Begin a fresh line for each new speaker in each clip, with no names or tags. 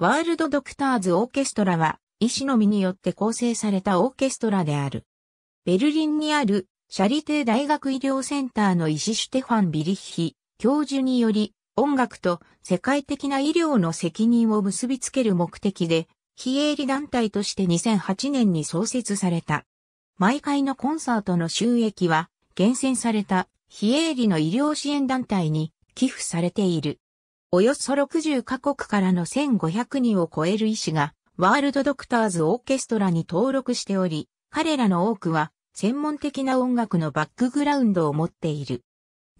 ワールドドクターズオーケストラは、医師のみによって構成されたオーケストラである。ベルリンにある、シャリテ大学医療センターの医師シュテファン・ビリッヒ、教授により、音楽と世界的な医療の責任を結びつける目的で、非営利団体として2008年に創設された。毎回のコンサートの収益は、厳選された非営利の医療支援団体に寄付されている。およそ60カ国からの1500人を超える医師が、ワールドドクターズオーケストラに登録しており、彼らの多くは、専門的な音楽のバックグラウンドを持っている。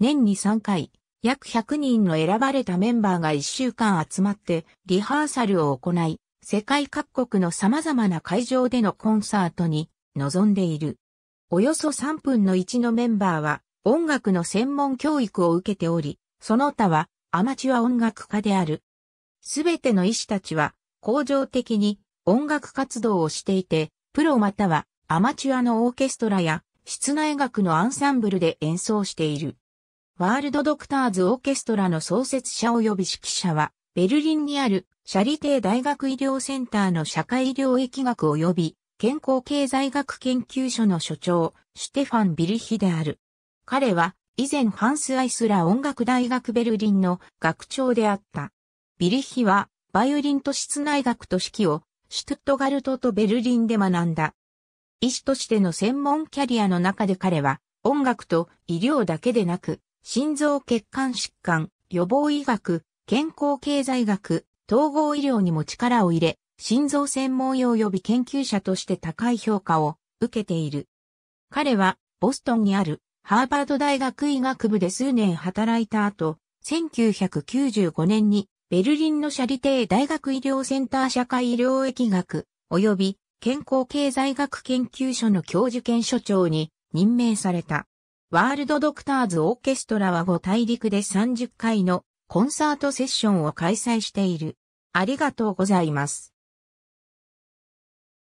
年に3回、約100人の選ばれたメンバーが1週間集まって、リハーサルを行い、世界各国の様々な会場でのコンサートに臨んでいる。およそ3分の1のメンバーは、音楽の専門教育を受けており、その他はアマチュア音楽家である。すべての医師たちは、恒常的に音楽活動をしていて、プロまたはアマチュアのオーケストラや室内楽のアンサンブルで演奏している。ワールドドクターズオーケストラの創設者及び指揮者は、ベルリンにあるシャリテー大学医療センターの社会医療疫学及び健康経済学研究所の所長、シュテファン・ビリヒである。彼は以前ハンス・アイスラ音楽大学ベルリンの学長であった。ビリヒは、バイオリンと室内楽と指揮を、シュトットガルトとベルリンで学んだ。医師としての専門キャリアの中で彼は、音楽と医療だけでなく、心臓血管疾患、予防医学、健康経済学、統合医療にも力を入れ、心臓専門用及び研究者として高い評価を受けている。彼は、ボストンにあるハーバード大学医学部で数年働いた後、1995年にベルリンのシャリテー大学医療センター社会医療疫学及び健康経済学研究所の教授兼所長に任命された。ワールドドクターズオーケストラは5大陸で30回のコンサートセッションを開催している。ありがとうございます。